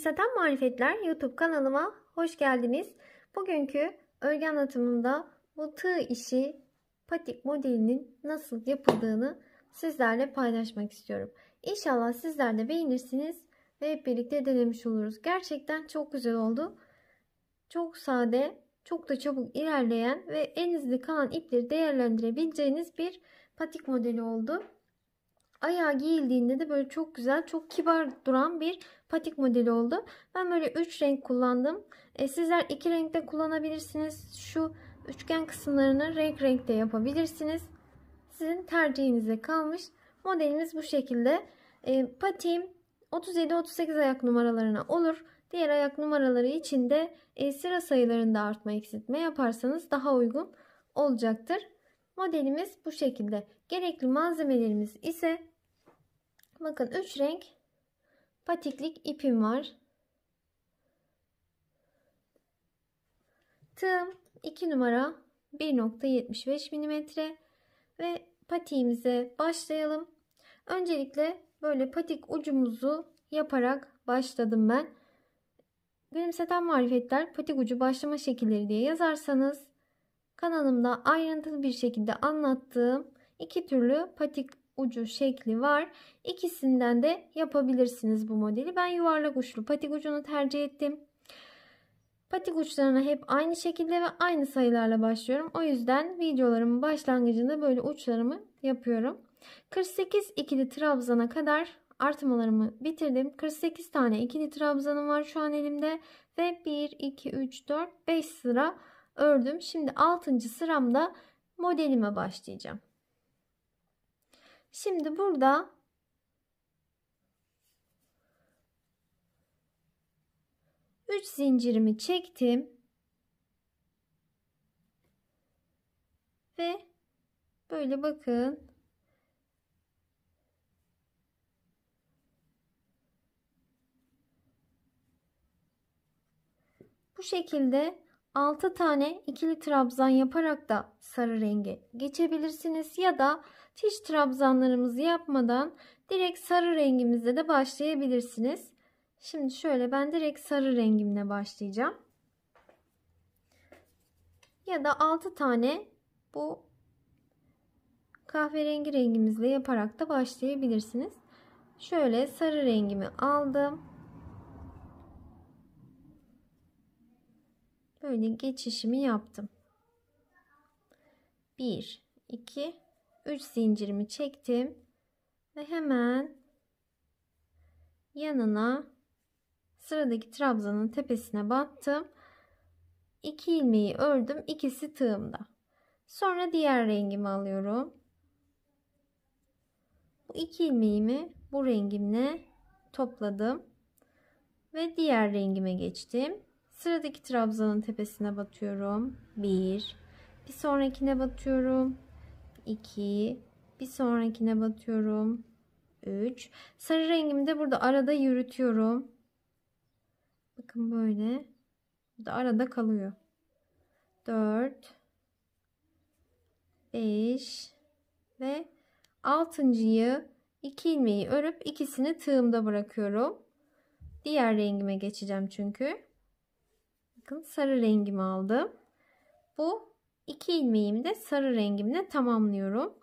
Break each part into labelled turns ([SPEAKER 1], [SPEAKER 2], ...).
[SPEAKER 1] Gülümseten Marifetler YouTube kanalıma hoş geldiniz. Bugünkü örgü anlatımımda bu tığ işi patik modelinin nasıl yapıldığını sizlerle paylaşmak istiyorum. İnşallah sizler de beğenirsiniz ve hep birlikte denemiş oluruz. Gerçekten çok güzel oldu. Çok sade, çok da çabuk ilerleyen ve elinizde kalan ipleri değerlendirebileceğiniz bir patik modeli oldu. Ayağı giyildiğinde de böyle çok güzel, çok kibar duran bir patik modeli oldu. Ben böyle 3 renk kullandım. E, sizler 2 renkte kullanabilirsiniz. Şu üçgen kısımlarını renk renkte yapabilirsiniz. Sizin tercihinize kalmış. Modelimiz bu şekilde. E, patiğim 37-38 ayak numaralarına olur. Diğer ayak numaraları için de e, sıra sayılarında artma eksiltme yaparsanız daha uygun olacaktır. Modelimiz bu şekilde. Gerekli malzemelerimiz ise Bakın 3 renk patiklik ipim var. Tığım 2 numara 1.75 mm ve patiğimize başlayalım. Öncelikle böyle patik ucumuzu yaparak başladım ben. Gülümseten marifetler patik ucu başlama şekilleri diye yazarsanız kanalımda ayrıntılı bir şekilde anlattığım iki türlü patik ucu şekli var. İkisinden de yapabilirsiniz bu modeli. Ben yuvarlak uçlu patik ucunu tercih ettim. Patik uçlarına hep aynı şekilde ve aynı sayılarla başlıyorum. O yüzden videolarımın başlangıcında böyle uçlarımı yapıyorum. 48 ikili trabzana kadar artımalarımı bitirdim. 48 tane ikili trabzanım var şu an elimde. Ve 1, 2, 3, 4, 5 sıra ördüm. Şimdi 6. sıramda modelime başlayacağım. Şimdi burada üç zincirimi çektim. Ve böyle bakın. Bu şekilde 6 tane ikili trabzan yaparak da sarı rengi geçebilirsiniz ya da Şiş trabzanlarımızı yapmadan direkt sarı rengimizle de başlayabilirsiniz. Şimdi şöyle ben direkt sarı rengimle başlayacağım. Ya da 6 tane bu kahverengi rengimizle yaparak da başlayabilirsiniz. Şöyle sarı rengimi aldım. Böyle geçişimi yaptım. 1 2 3 zincirimi çektim ve hemen yanına sıradaki trabzanın tepesine battım. 2 ilmeği ördüm. ikisi tığımda. Sonra diğer rengimi alıyorum. Bu 2 ilmeğimi bu rengimle topladım ve diğer rengime geçtim. Sıradaki trabzanın tepesine batıyorum. Bir. Bir sonrakine batıyorum. 2 bir sonrakine batıyorum 3 sarı rengimi de burada arada yürütüyorum bakın böyle bu da arada kalıyor 4 5 ve altıncıyı 2 ilmeği örüp ikisini tığımda bırakıyorum diğer rengime geçeceğim çünkü bakın sarı rengimi aldım bu 2 ilmeğimi de sarı rengimle tamamlıyorum.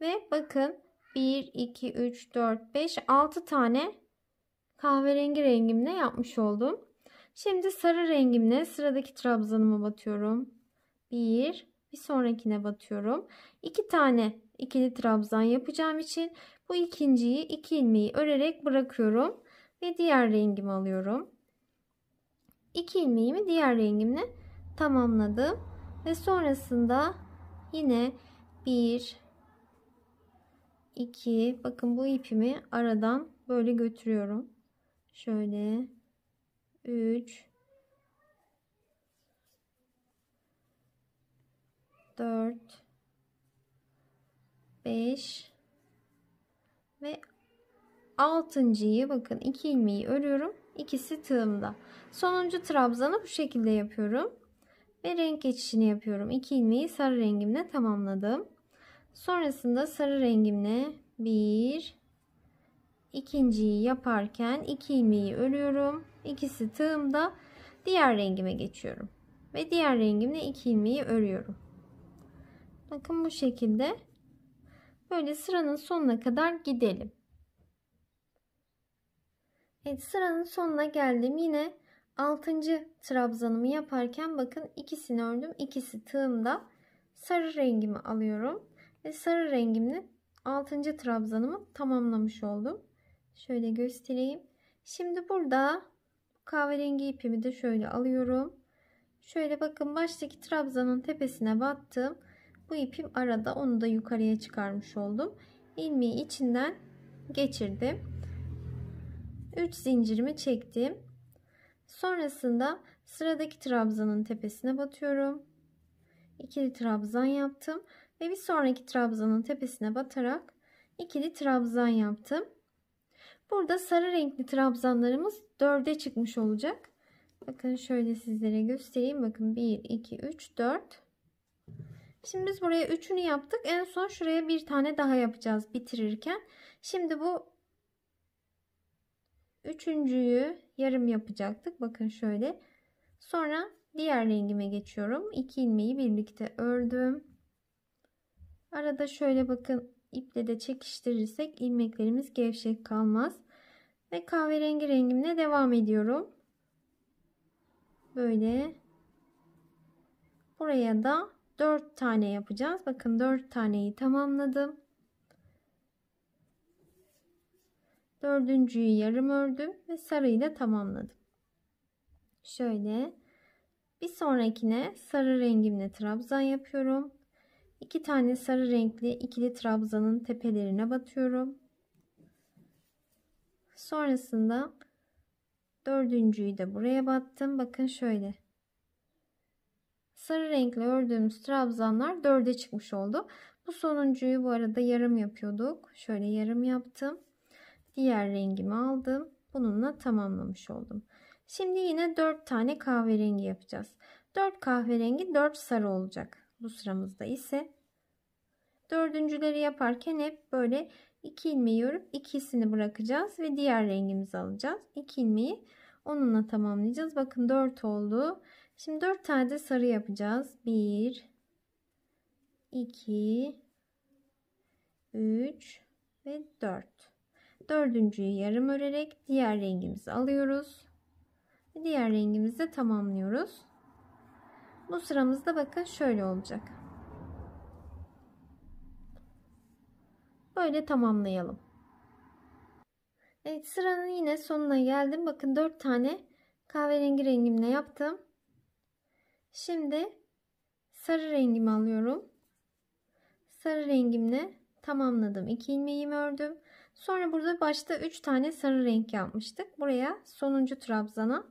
[SPEAKER 1] Ve bakın 1, 2, 3, 4, 5, 6 tane kahverengi rengimle yapmış oldum. Şimdi sarı rengimle sıradaki trabzanıma batıyorum. 1, bir sonrakine batıyorum. 2 tane ikili trabzan yapacağım için bu ikinciyi 2 iki ilmeği örerek bırakıyorum ve diğer rengimi alıyorum. 2 ilmeğimi diğer rengimle tamamladım ve sonrasında yine 1 2 bakın bu ipimi aradan böyle götürüyorum. Şöyle 3 4 5 ve 6.yı bakın 2 ilmeği örüyorum. ikisi tığımda. Sonuncu trabzanı bu şekilde yapıyorum ve renk geçişini yapıyorum. İki ilmeği sarı rengimle tamamladım. Sonrasında sarı rengimle bir ikinciyi yaparken iki ilmeği örüyorum. İkisi tığımda diğer rengime geçiyorum. Ve diğer rengimle iki ilmeği örüyorum. Bakın bu şekilde böyle sıranın sonuna kadar gidelim. Evet sıranın sonuna geldim. Yine Altıncı trabzanımı yaparken bakın ikisini ördüm. ikisi tığımda sarı rengimi alıyorum. Ve sarı rengimle altıncı trabzanımı tamamlamış oldum. Şöyle göstereyim. Şimdi burada kahverengi ipimi de şöyle alıyorum. Şöyle bakın baştaki trabzanın tepesine battım. Bu ipim arada onu da yukarıya çıkarmış oldum. İlmeği içinden geçirdim. 3 zincirimi çektim. Sonrasında sıradaki trabzanın tepesine batıyorum. İkili trabzan yaptım ve bir sonraki trabzanın tepesine batarak ikili trabzan yaptım. Burada sarı renkli trabzanlarımız dörde çıkmış olacak. Bakın şöyle sizlere göstereyim. Bakın 1, 2, 3, 4. Şimdi biz buraya üçünü yaptık. En son şuraya bir tane daha yapacağız bitirirken. Şimdi bu Üçüncüyü yarım yapacaktık. Bakın şöyle. Sonra diğer rengime geçiyorum. İki ilmeği birlikte ördüm. Arada şöyle bakın iple de çekiştirirsek ilmeklerimiz gevşek kalmaz. Ve kahverengi rengimle devam ediyorum. Böyle. Buraya da 4 tane yapacağız. Bakın 4 taneyi tamamladım. dördüncüyü yarım ördüm ve sarıyla tamamladım. Şöyle bir sonrakine sarı rengimle trabzan yapıyorum. İki tane sarı renkli ikili trabzanın tepelerine batıyorum. Sonrasında dördüncüyü de buraya battım. Bakın şöyle. Sarı renkli ördüğümüz trabzanlar dörde çıkmış oldu. Bu sonuncuyu bu arada yarım yapıyorduk. Şöyle yarım yaptım diğer rengimi aldım. Bununla tamamlamış oldum. Şimdi yine 4 tane kahverengi yapacağız. 4 kahverengi 4 sarı olacak. Bu sıramızda ise dördüncüleri yaparken hep böyle 2 ilmeği örüp ikisini bırakacağız ve diğer rengimizi alacağız. 2 ilmeği onunla tamamlayacağız. Bakın 4 oldu. Şimdi 4 tane de sarı yapacağız. 1 2 3 ve 4 dördüncüyü yarım örerek diğer rengimizi alıyoruz. Diğer rengimizi de tamamlıyoruz. Bu sıramızda bakın şöyle olacak. Böyle tamamlayalım. Evet sıranın yine sonuna geldim. Bakın dört tane kahverengi rengimle yaptım. Şimdi sarı rengimi alıyorum. Sarı rengimle tamamladım. İki ilmeğimi ördüm. Sonra burada başta 3 tane sarı renk yapmıştık. Buraya sonuncu trabzana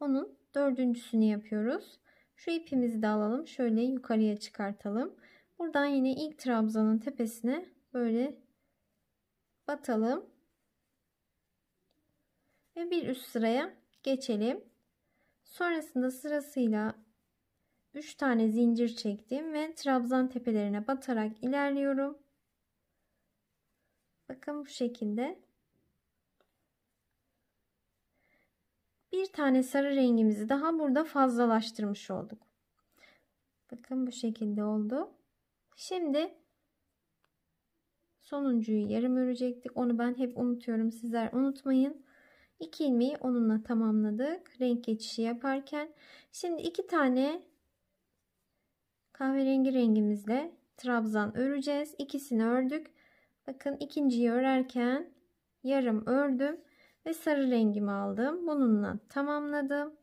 [SPEAKER 1] onun dördüncüsünü yapıyoruz. Şu ipimizi de alalım. Şöyle yukarıya çıkartalım. Buradan yine ilk trabzanın tepesine böyle batalım. Ve bir üst sıraya geçelim. Sonrasında sırasıyla 3 tane zincir çektim ve trabzan tepelerine batarak ilerliyorum. Bakın bu şekilde. Bir tane sarı rengimizi daha burada fazlalaştırmış olduk. Bakın bu şekilde oldu. Şimdi sonuncuyu yarım örecektik. Onu ben hep unutuyorum. Sizler unutmayın. İki ilmeği onunla tamamladık. Renk geçişi yaparken. Şimdi iki tane kahverengi rengimizle trabzan öreceğiz. İkisini ördük. Bakın ikinciyi örerken yarım ördüm ve sarı rengimi aldım. Bununla tamamladım.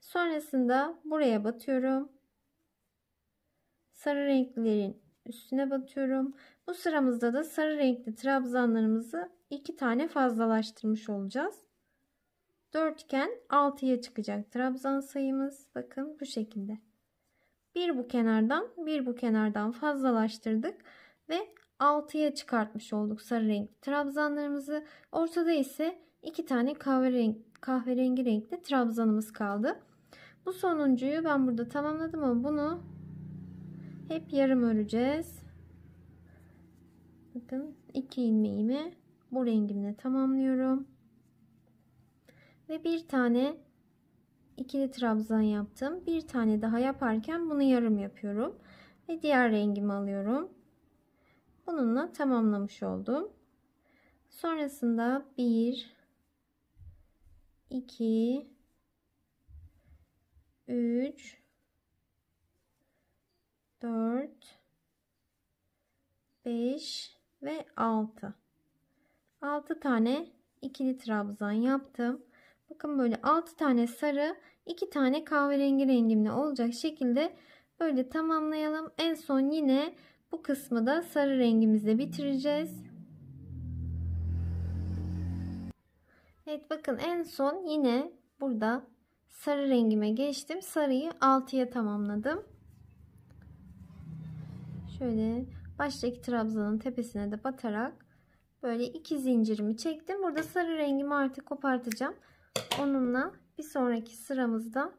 [SPEAKER 1] Sonrasında buraya batıyorum. Sarı renklerin üstüne batıyorum. Bu sıramızda da sarı renkli trabzanlarımızı iki tane fazlalaştırmış olacağız. Dörtgen 6'ya çıkacak trabzan sayımız. Bakın bu şekilde. Bir bu kenardan bir bu kenardan fazlalaştırdık ve 6'ya çıkartmış olduk sarı renkli trabzanlarımızı. Ortada ise 2 tane kahverengi, kahverengi renkli trabzanımız kaldı. Bu sonuncuyu ben burada tamamladım ama bunu hep yarım öreceğiz. Bakın 2 ilmeğimi bu rengimle tamamlıyorum. Ve bir tane ikili trabzan yaptım. Bir tane daha yaparken bunu yarım yapıyorum. Ve diğer rengimi alıyorum. Bununla tamamlamış oldum. Sonrasında 1 2 3 4 5 ve 6 6 tane ikili trabzan yaptım. Bakın böyle 6 tane sarı 2 tane kahverengi rengimle olacak şekilde böyle tamamlayalım. En son yine bu kısmı da sarı rengimizle bitireceğiz. Evet bakın en son yine burada sarı rengime geçtim. Sarıyı 6'ya tamamladım. Şöyle baştaki trabzanın tepesine de batarak böyle iki zincirimi çektim. Burada sarı rengimi artık kopartacağım. Onunla bir sonraki sıramızda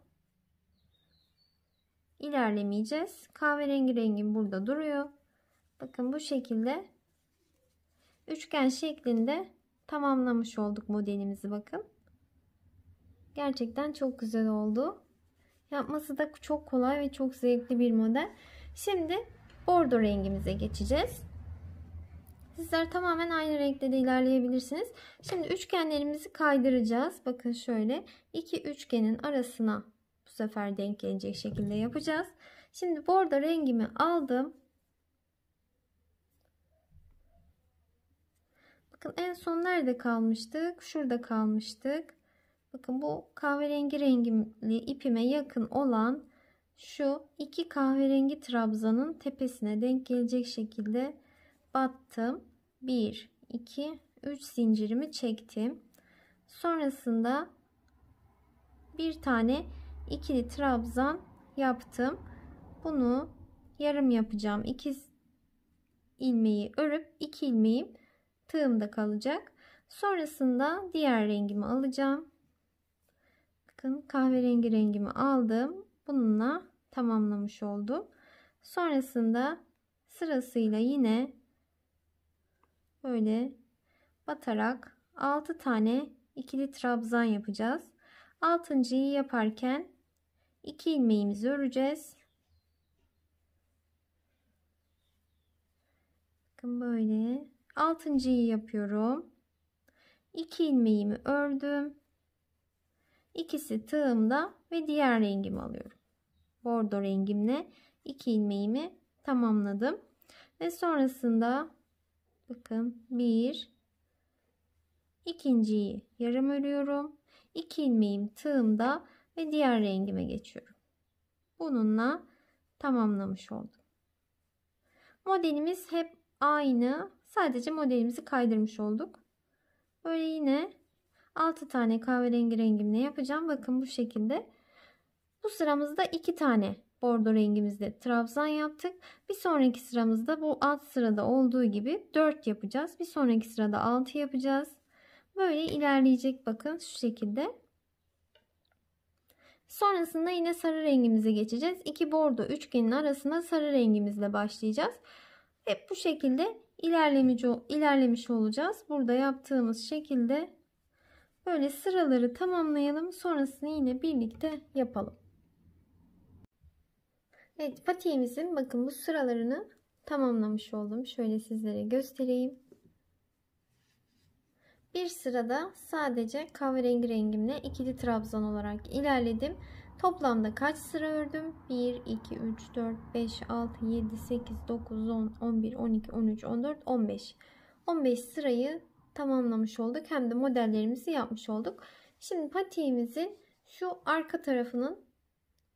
[SPEAKER 1] ilerlemeyeceğiz. Kahverengi rengim burada duruyor. Bakın bu şekilde üçgen şeklinde tamamlamış olduk modelimizi bakın. Gerçekten çok güzel oldu. Yapması da çok kolay ve çok zevkli bir model. Şimdi bordo rengimize geçeceğiz. Sizler tamamen aynı renkte de ilerleyebilirsiniz. Şimdi üçgenlerimizi kaydıracağız. Bakın şöyle iki üçgenin arasına bu sefer denk gelecek şekilde yapacağız. Şimdi bordo rengimi aldım. Bakın en son nerede kalmıştık? Şurada kalmıştık. Bakın bu kahverengi rengimli ipime yakın olan şu iki kahverengi trabzanın tepesine denk gelecek şekilde battım. 1, 2, 3 zincirimi çektim. Sonrasında bir tane ikili trabzan yaptım. Bunu yarım yapacağım. 2 ilmeği örüp 2 ilmeği tığımda kalacak. Sonrasında diğer rengimi alacağım. Bakın kahverengi rengimi aldım. Bununla tamamlamış oldum. Sonrasında sırasıyla yine böyle batarak 6 tane ikili trabzan yapacağız. Altıncıyı yaparken 2 ilmeğimizi öreceğiz. Bakın böyle altıncıyı yapıyorum. 2 ilmeğimi ördüm. ikisi tığımda ve diğer rengimi alıyorum. Bordo rengimle 2 ilmeğimi tamamladım. Ve sonrasında bakın 1 ikinciyi yarım örüyorum. 2 ilmeğim tığımda ve diğer rengime geçiyorum. Bununla tamamlamış oldum. Modelimiz hep aynı Sadece modelimizi kaydırmış olduk. Böyle yine 6 tane kahverengi rengimle yapacağım. Bakın bu şekilde. Bu sıramızda 2 tane bordo rengimizde trabzan yaptık. Bir sonraki sıramızda bu alt sırada olduğu gibi 4 yapacağız. Bir sonraki sırada 6 yapacağız. Böyle ilerleyecek bakın şu şekilde. Sonrasında yine sarı rengimize geçeceğiz. İki bordo üçgenin arasına sarı rengimizle başlayacağız. Hep bu şekilde ilerlemiş, ilerlemiş olacağız. Burada yaptığımız şekilde böyle sıraları tamamlayalım. Sonrasını yine birlikte yapalım. Evet patiğimizin bakın bu sıralarını tamamlamış oldum. Şöyle sizlere göstereyim. Bir sırada sadece kahverengi rengimle ikili trabzan olarak ilerledim. Toplamda kaç sıra ördüm? 1, 2, 3, 4, 5, 6, 7, 8, 9, 10, 11, 12, 13, 14, 15. 15 sırayı tamamlamış olduk. Hem de modellerimizi yapmış olduk. Şimdi patiğimizin şu arka tarafının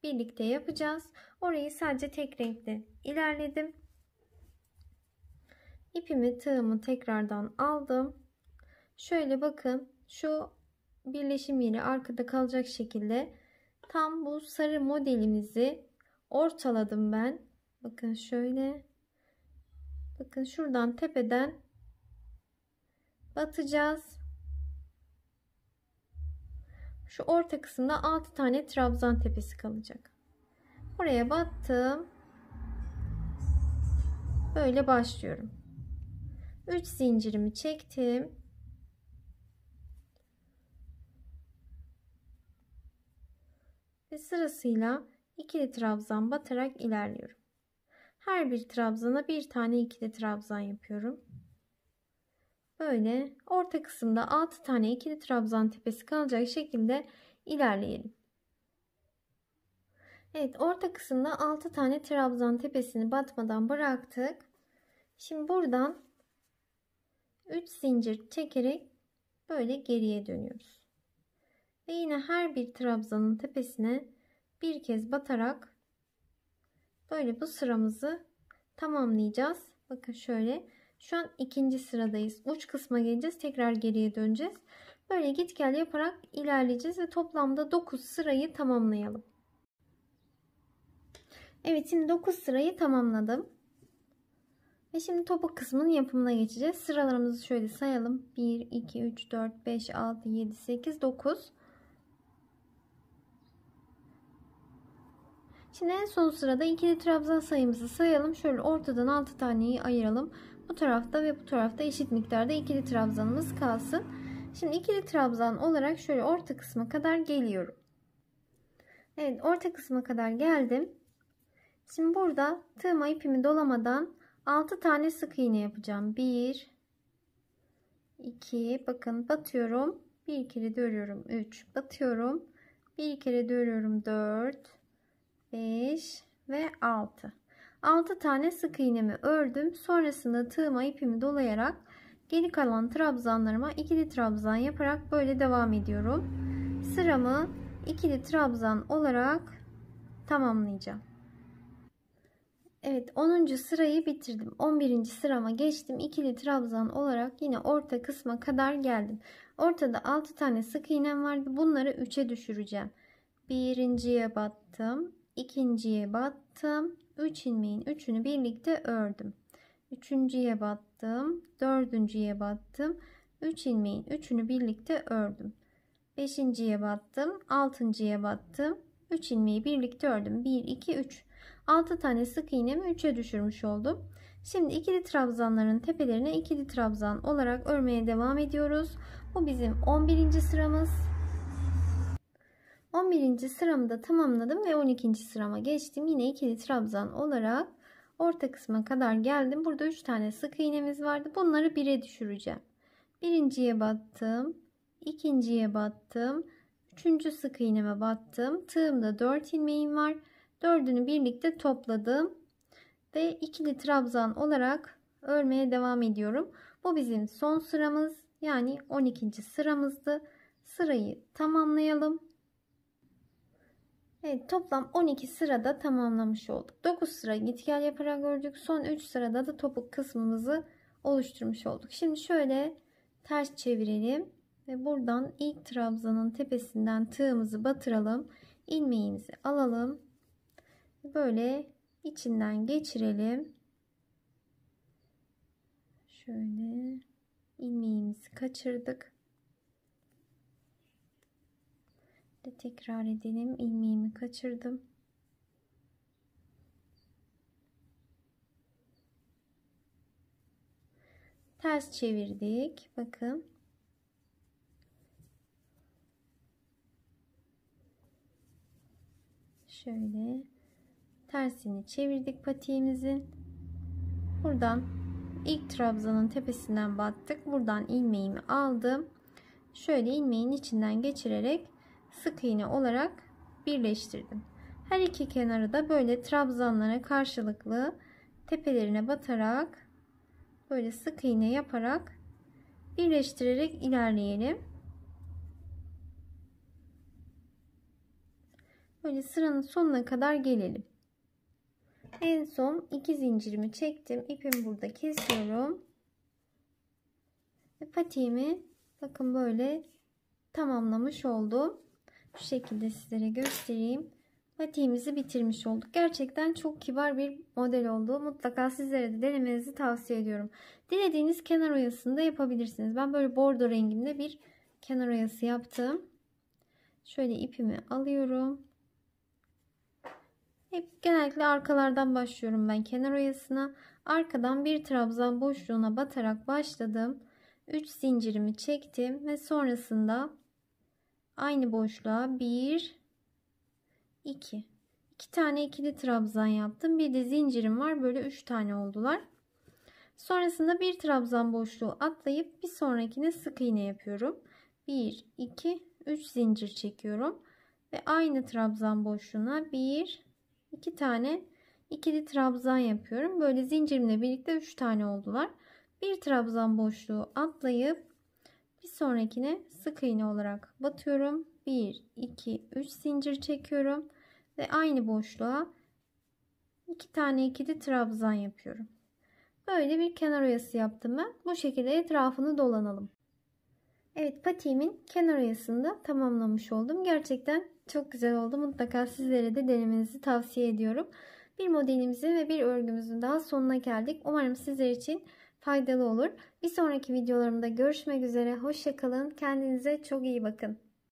[SPEAKER 1] birlikte yapacağız. Orayı sadece tek renkte ilerledim. İpimi tığımı tekrardan aldım. Şöyle bakın şu birleşim yeri arkada kalacak şekilde tam bu sarı modelimizi ortaladım ben. Bakın şöyle. Bakın şuradan tepeden batacağız. Şu orta kısımda 6 tane trabzan tepesi kalacak. Oraya battım. Böyle başlıyorum. 3 zincirimi çektim. ve sırasıyla ikili trabzan batarak ilerliyorum. Her bir trabzana bir tane ikili trabzan yapıyorum. Böyle orta kısımda 6 tane ikili trabzan tepesi kalacak şekilde ilerleyelim. Evet orta kısımda 6 tane trabzan tepesini batmadan bıraktık. Şimdi buradan 3 zincir çekerek böyle geriye dönüyoruz ve yine her bir trabzanın tepesine bir kez batarak böyle bu sıramızı tamamlayacağız. Bakın şöyle şu an ikinci sıradayız. Uç kısma geleceğiz. Tekrar geriye döneceğiz. Böyle git gel yaparak ilerleyeceğiz ve toplamda 9 sırayı tamamlayalım. Evet şimdi 9 sırayı tamamladım. Ve şimdi topuk kısmının yapımına geçeceğiz. Sıralarımızı şöyle sayalım. 1, 2, 3, 4, 5, 6, 7, 8, 9. Şimdi en son sırada ikili trabzan sayımızı sayalım. Şöyle ortadan 6 taneyi ayıralım. Bu tarafta ve bu tarafta eşit miktarda ikili trabzanımız kalsın. Şimdi ikili trabzan olarak şöyle orta kısma kadar geliyorum. Evet orta kısma kadar geldim. Şimdi burada tığma ipimi dolamadan 6 tane sık iğne yapacağım. 1 2 bakın batıyorum. Bir kere dörüyorum 3 batıyorum. Bir kere dörüyorum 4 5 ve 6. 6 tane sık iğnemi ördüm. Sonrasında tığıma ipimi dolayarak geri kalan trabzanlarıma ikili trabzan yaparak böyle devam ediyorum. Sıramı ikili trabzan olarak tamamlayacağım. Evet 10. sırayı bitirdim. 11. sırama geçtim. İkili trabzan olarak yine orta kısma kadar geldim. Ortada 6 tane sık iğnem vardı. Bunları 3'e düşüreceğim. Birinciye battım ikinciye battım. 3 ilmeğin üçünü birlikte ördüm. Üçüncüye battım. Dördüncüye battım. 3 ilmeğin üçünü birlikte ördüm. Beşinciye battım. Altıncıya battım. 3 ilmeği birlikte ördüm. 1, 2, 3. 6 tane sık iğnemi 3'e düşürmüş oldum. Şimdi ikili trabzanların tepelerine ikili trabzan olarak örmeye devam ediyoruz. Bu bizim 11. sıramız. 11. sıramı da tamamladım ve 12. sırama geçtim. Yine ikili trabzan olarak orta kısma kadar geldim. Burada 3 tane sık iğnemiz vardı. Bunları 1'e düşüreceğim. Birinciye battım. ikinciye battım. Üçüncü sık iğneme battım. Tığımda 4 ilmeğim var. Dördünü birlikte topladım. Ve ikili trabzan olarak örmeye devam ediyorum. Bu bizim son sıramız. Yani 12. sıramızdı. Sırayı tamamlayalım. Evet, toplam 12 sırada tamamlamış olduk. 9 sıra git gel yaparak ördük. Son 3 sırada da topuk kısmımızı oluşturmuş olduk. Şimdi şöyle ters çevirelim ve buradan ilk trabzanın tepesinden tığımızı batıralım. Ilmeğimizi alalım. Böyle içinden geçirelim. Şöyle ilmeğimizi kaçırdık. Şöyle tekrar edelim. ilmeğimi kaçırdım. Ters çevirdik. Bakın. Şöyle tersini çevirdik patiğimizin. Buradan ilk trabzanın tepesinden battık. Buradan ilmeğimi aldım. Şöyle ilmeğin içinden geçirerek sık iğne olarak birleştirdim. Her iki kenarı da böyle trabzanlara karşılıklı tepelerine batarak böyle sık iğne yaparak birleştirerek ilerleyelim. Böyle sıranın sonuna kadar gelelim. En son iki zincirimi çektim. İpimi burada kesiyorum. Ve patiğimi bakın böyle tamamlamış oldum. Bu şekilde sizlere göstereyim. Patiğimizi bitirmiş olduk. Gerçekten çok kibar bir model oldu. Mutlaka sizlere de denemenizi tavsiye ediyorum. Dilediğiniz kenar oyasını da yapabilirsiniz. Ben böyle bordo rengimde bir kenar oyası yaptım. Şöyle ipimi alıyorum. Hep genellikle arkalardan başlıyorum ben kenar oyasına. Arkadan bir trabzan boşluğuna batarak başladım. 3 zincirimi çektim ve sonrasında aynı boşluğa 1 2 2 tane ikili trabzan yaptım. Bir de zincirim var. Böyle 3 tane oldular. Sonrasında bir trabzan boşluğu atlayıp bir sonrakine sık iğne yapıyorum. 1 2 3 zincir çekiyorum ve aynı trabzan boşluğuna 1 2 tane ikili trabzan yapıyorum. Böyle zincirimle birlikte 3 tane oldular. Bir trabzan boşluğu atlayıp bir sonrakine sık iğne olarak batıyorum. 1, 2, 3 zincir çekiyorum. Ve aynı boşluğa iki tane ikili trabzan yapıyorum. Böyle bir kenar oyası yaptım ben. Bu şekilde etrafını dolanalım. Evet patiğimin kenar oyasını da tamamlamış oldum. Gerçekten çok güzel oldu. Mutlaka sizlere de denemenizi tavsiye ediyorum. Bir modelimizin ve bir örgümüzün daha sonuna geldik. Umarım sizler için faydalı olur. Bir sonraki videolarımda görüşmek üzere. Hoşçakalın. Kendinize çok iyi bakın.